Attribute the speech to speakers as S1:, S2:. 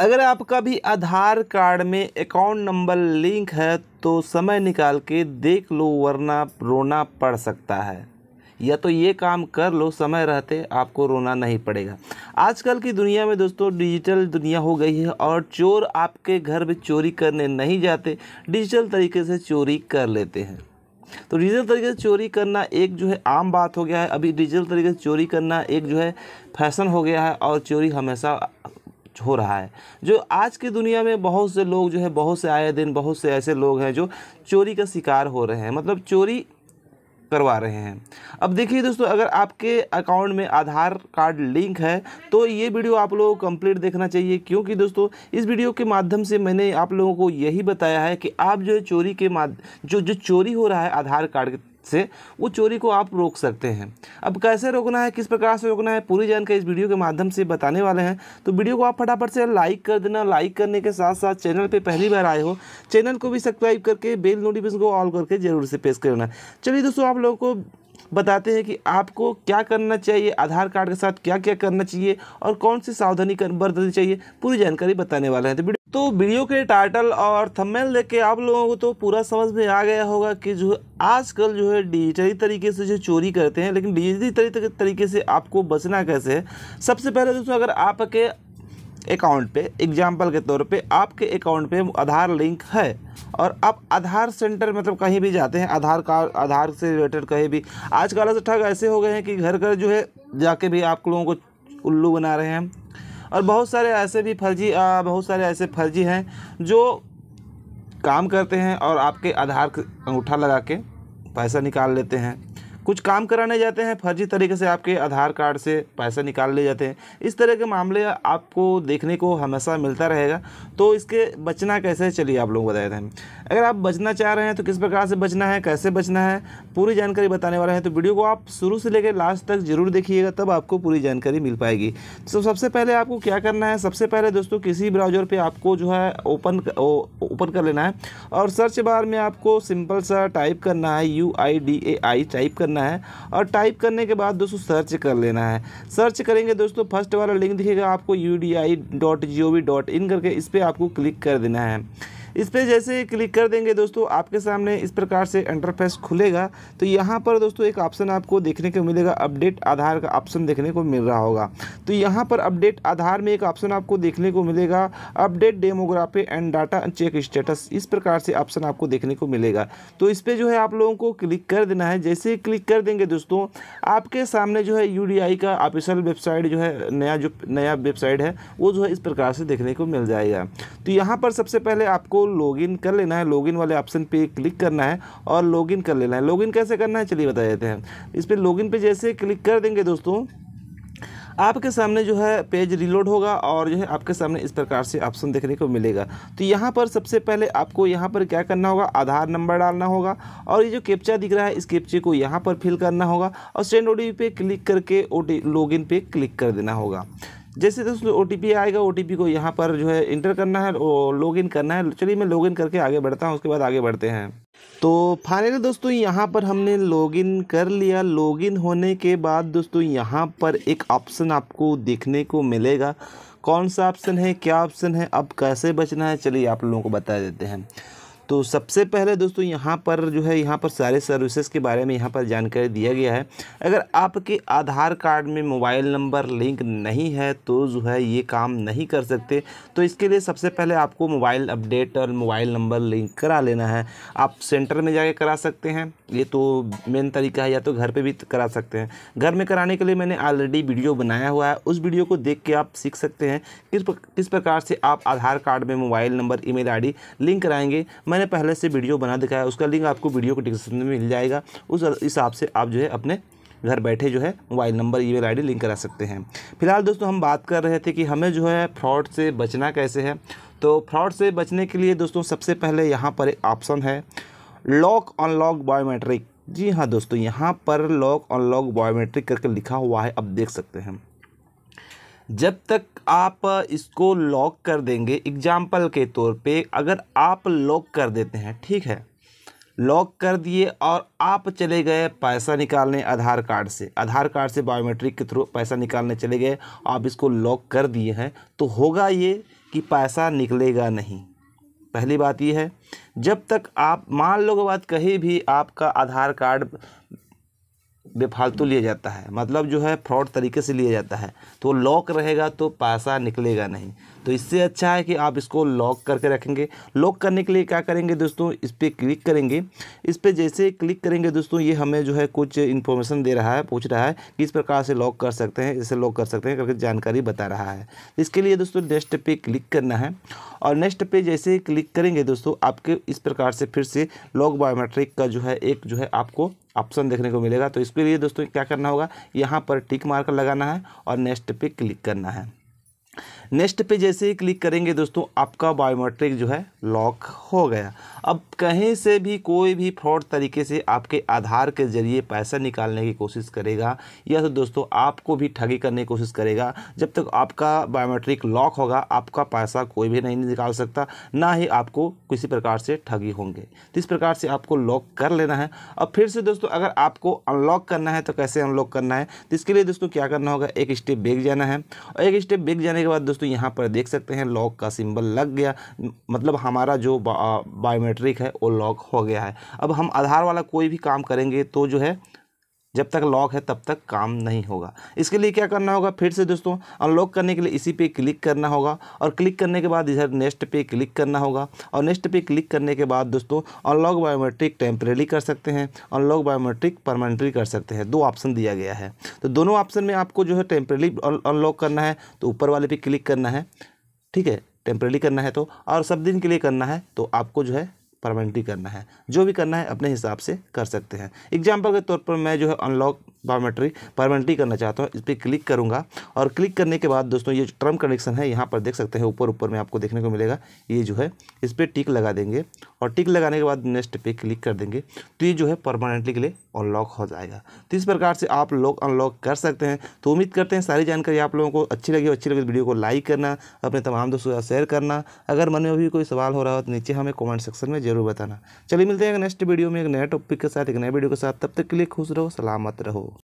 S1: अगर आपका भी आधार कार्ड में अकाउंट नंबर लिंक है तो समय निकाल के देख लो वरना रोना पड़ सकता है या तो ये काम कर लो समय रहते आपको रोना नहीं पड़ेगा आजकल की दुनिया में दोस्तों डिजिटल दुनिया हो गई है और चोर आपके घर में चोरी करने नहीं जाते डिजिटल तरीके से चोरी कर लेते हैं तो डिजिटल तरीके से चोरी करना एक जो है आम बात हो गया है अभी डिजिटल तरीके से चोरी करना एक जो है फैशन हो गया है और चोरी हमेशा हो रहा है जो आज की दुनिया में बहुत से लोग जो है बहुत से आए दिन बहुत से ऐसे लोग हैं जो चोरी का शिकार हो रहे हैं मतलब चोरी करवा रहे हैं अब देखिए दोस्तों अगर आपके अकाउंट में आधार कार्ड लिंक है तो ये वीडियो आप लोगों को कम्प्लीट देखना चाहिए क्योंकि दोस्तों इस वीडियो के माध्यम से मैंने आप लोगों को यही बताया है कि आप जो है चोरी के माध जो जो चोरी हो रहा है आधार कार्ड से वो चोरी को आप रोक सकते हैं अब कैसे रोकना है किस प्रकार से रोकना है पूरी जानकारी इस वीडियो के माध्यम से बताने वाले हैं तो वीडियो को आप फटाफट से लाइक कर देना लाइक करने के साथ साथ चैनल पर पहली बार आए हो चैनल को भी सब्सक्राइब करके बेल नोटिफिकेशन को ऑल करके जरूर से प्रेस करना चलिए दोस्तों आप लोगों को बताते हैं कि आपको क्या करना चाहिए आधार कार्ड के साथ क्या क्या करना चाहिए और कौन सी सावधानी बरतनी चाहिए पूरी जानकारी बताने वाला है तो तो वीडियो के टाइटल और थंबनेल देख के आप लोगों को तो पूरा समझ में आ गया होगा कि जो आजकल जो है डिजिटली तरीके से जो चोरी करते हैं लेकिन डिजिटली तरीके से आपको बचना कैसे है सबसे पहले दोस्तों अगर आपके अकाउंट पे एग्जाम्पल के तौर पे आपके अकाउंट पे आधार लिंक है और आप आधार सेंटर मतलब कहीं भी जाते हैं आधार कार्ड आधार से रिलेटेड कहीं भी आजकल ऐसे ठग ऐसे हो गए हैं कि घर घर जो है जाके भी आप लोगों को उल्लू बना रहे हैं और बहुत सारे ऐसे भी फर्जी बहुत सारे ऐसे फर्जी हैं जो काम करते हैं और आपके आधार अंगूठा लगा के पैसा निकाल लेते हैं कुछ काम कराने जाते हैं फर्जी तरीके से आपके आधार कार्ड से पैसा निकाल ले जाते हैं इस तरह के मामले आपको देखने को हमेशा मिलता रहेगा तो इसके बचना कैसे चलिए आप लोग बताए थे अगर आप बचना चाह रहे हैं तो किस प्रकार से बचना है कैसे बचना है पूरी जानकारी बताने वाले हैं तो वीडियो को आप शुरू से लेकर लास्ट तक जरूर देखिएगा तब आपको पूरी जानकारी मिल पाएगी तो सबसे पहले आपको क्या करना है सबसे पहले दोस्तों किसी ब्राउजर पर आपको जो है ओपन ओपन कर लेना है और सर्च बार में आपको सिंपल सा टाइप करना है U I D A I type करना करना है और टाइप करने के बाद दोस्तों सर्च कर लेना है सर्च करेंगे दोस्तों फर्स्ट वाला लिंक दिखेगा आपको U D I dot G O V dot in करके इस पर आपको क्लिक कर देना है इस पर जैसे क्लिक कर देंगे दोस्तों आपके सामने इस प्रकार से इंटरफेस खुलेगा तो यहाँ पर दोस्तों एक ऑप्शन आपको देखने को मिलेगा अपडेट आधार का ऑप्शन देखने को मिल रहा होगा तो यहाँ पर अपडेट आधार में एक ऑप्शन आपको देखने को मिलेगा update demography and data check status इस प्रकार से ऑप्शन आपको देखने को मिलेगा तो इस पर जो है आप लोगों को क्लिक कर देना है जैसे क्लिक कर देंगे दोस्तों आपके सामने जो है यू का ऑफिशियल वेबसाइट जो है नया जो नया वेबसाइट है वो जो है इस प्रकार से देखने को मिल जाएगा तो यहाँ पर सबसे पहले आपको लॉगिन कर लेना है लॉगिन वाले ऑप्शन पे क्लिक करना है और लॉगिन कर लेना है लॉगिन कैसे करना है चलिए बता देते हैं इस पर लॉगिन पे जैसे क्लिक कर देंगे दोस्तों आपके सामने जो है पेज रिलोड होगा और जो है आपके सामने इस प्रकार से ऑप्शन देखने को मिलेगा तो यहाँ पर सबसे पहले आपको यहाँ पर क्या करना होगा आधार नंबर डालना होगा और ये जो कैप्चा दिख रहा है इस कैप्चे को यहाँ पर फिल करना होगा और सेंड ओ पे क्लिक करके ओ लॉगिन पे क्लिक कर देना होगा जैसे दोस्तों ओ आएगा ओ को यहाँ पर जो है इंटर करना है और लॉगिन करना है चलिए मैं लॉगिन करके आगे बढ़ता हूँ उसके बाद आगे बढ़ते हैं तो फाइनली दोस्तों यहाँ पर हमने लॉगिन कर लिया लॉगिन होने के बाद दोस्तों यहाँ पर एक ऑप्शन आपको देखने को मिलेगा कौन सा ऑप्शन है क्या ऑप्शन है अब कैसे बचना है चलिए आप लोगों को बता देते हैं तो सबसे पहले दोस्तों यहाँ पर जो है यहाँ पर सारे सर्विसेज के बारे में यहाँ पर जानकारी दिया गया है अगर आपके आधार कार्ड में मोबाइल नंबर लिंक नहीं है तो जो है ये काम नहीं कर सकते तो इसके लिए सबसे पहले आपको मोबाइल अपडेट और मोबाइल नंबर लिंक करा लेना है आप सेंटर में जाके करा सकते हैं ये तो मेन तरीका है या तो घर पर भी करा सकते हैं घर में कराने के लिए मैंने ऑलरेडी वीडियो बनाया हुआ है उस वीडियो को देख के आप सीख सकते हैं किस किस प्रकार से आप आधार कार्ड में mobile number email link कराएंगे मैं मैंने पहले से वीडियो बना दिखाया उसका लिंक आपको वीडियो के डिस्क्रिप्शन में मिल जाएगा उस हिसाब से आप जो है अपने घर बैठे जो है mobile number email ID link करा सकते हैं फिलहाल दोस्तों हम बात कर रहे थे कि हमें जो है फ्रॉड से बचना कैसे है तो फ्रॉड से बचने के लिए दोस्तों सबसे पहले यहाँ पर एक ऑप्शन है लॉक अनलॉक बायोमेट्रिक जी हाँ दोस्तों यहाँ पर लॉक अनलॉक बायोमेट्रिक करके लिखा हुआ है अब देख सकते हैं जब तक आप इसको लॉक कर देंगे एग्जाम्पल के तौर पे अगर आप लॉक कर देते हैं ठीक है लॉक कर दिए और आप चले गए पैसा निकालने आधार कार्ड से आधार कार्ड से बायोमेट्रिक के थ्रू पैसा निकालने चले गए आप इसको लॉक कर दिए हैं तो होगा ये कि पैसा निकलेगा नहीं पहली बात ये है जब तक आप मान लो बात कहीं भी आपका आधार कार्ड बेफालतू लिया जाता है मतलब जो है फ्रॉड तरीके से लिया जाता है तो लॉक रहेगा तो पैसा निकलेगा नहीं तो इससे अच्छा है कि आप इसको लॉक करके रखेंगे लॉक करने के लिए क्या करेंगे दोस्तों इस पर क्लिक करेंगे इस पर जैसे क्लिक करेंगे दोस्तों ये हमें जो है कुछ इन्फॉर्मेशन दे रहा है पूछ रहा है किस प्रकार से लॉक कर सकते हैं इसे लॉक कर सकते हैं करके जानकारी बता रहा है इसके लिए दोस्तों नेक्स्ट पे क्लिक करना है और नेक्स्ट पे जैसे क्लिक करेंगे दोस्तों आपके इस प्रकार से फिर से लॉक बायोमेट्रिक का जो है एक जो है आपको ऑप्शन देखने को मिलेगा तो इसके लिए दोस्तों क्या करना होगा यहाँ पर टिक मार्कर लगाना है और नेक्स्ट पे क्लिक करना है नेक्स्ट पे जैसे ही क्लिक करेंगे दोस्तों आपका बायोमेट्रिक जो है लॉक हो गया अब कहीं से भी कोई भी फ्रॉड तरीके से आपके आधार के ज़रिए पैसा निकालने की कोशिश करेगा या तो दोस्तों आपको भी ठगी करने की कोशिश करेगा जब तक आपका बायोमेट्रिक लॉक होगा आपका पैसा कोई भी नहीं निकाल सकता ना ही आपको किसी प्रकार से ठगी होंगे तो इस प्रकार से आपको लॉक कर लेना है और फिर से दोस्तों अगर आपको अनलॉक करना है तो कैसे अनलॉक करना है तो इसके लिए दोस्तों क्या करना होगा एक स्टेप बेग जाना है और एक स्टेप बेग जाने के बाद दोस्तों यहाँ पर देख सकते हैं लॉक का सिंबल लग गया मतलब हमारा जो बायोमेट्रिक है वो लॉक हो गया है अब हम आधार वाला कोई भी काम करेंगे तो जो है जब तक लॉक है तब तक काम नहीं होगा इसके लिए क्या करना होगा फिर से दोस्तों अनलॉक करने के लिए इसी पे क्लिक करना होगा और क्लिक करने के बाद इधर नेक्स्ट पे क्लिक करना होगा और नेक्स्ट पे क्लिक करने के बाद दोस्तों अनलॉक बायोमेट्रिक टेम्परेली कर सकते हैं अनलॉक बायोमेट्रिक परमानेंटली कर सकते हैं दो ऑप्शन दिया गया है तो दोनों ऑप्शन में आपको जो है टेम्परेली अनलॉक करना है तो ऊपर वाले पे क्लिक करना है ठीक है टेम्परेली करना है तो और सब दिन के लिए करना है तो आपको जो है परमानेंटली करना है जो भी करना है अपने हिसाब से कर सकते हैं एग्जाम्पल के तौर पर मैं जो है अनलॉक बायोमेट्री परमानेंटली करना चाहता हूँ इस पर क्लिक करूँगा और क्लिक करने के बाद दोस्तों ये जो टर्म कनेक्शन है यहाँ पर देख सकते हैं ऊपर ऊपर में आपको देखने को मिलेगा ये जो है इस पर टिक लगा देंगे और टिक लगाने के बाद नेक्स्ट पे क्लिक कर देंगे तो ये जो है परमानेंटली के लिए अनलॉक हो जाएगा तो इस प्रकार से आप लोग अनलॉक कर सकते हैं तो उम्मीद करते हैं सारी जानकारी आप लोगों को अच्छी लगी अच्छी लगी तो वीडियो को लाइक करना अपने तमाम दोस्तों के साथ शेयर करना अगर मन में भी कोई सवाल हो रहा हो तो नीचे हमें कॉमेंट सेक्शन में जरूर ज़रूर बताना चलिए मिलते हैं नेक्स्ट वीडियो में एक नए टॉपिक के साथ एक नए वीडियो के साथ तब तक के लिए खुश रहो सलामत रहो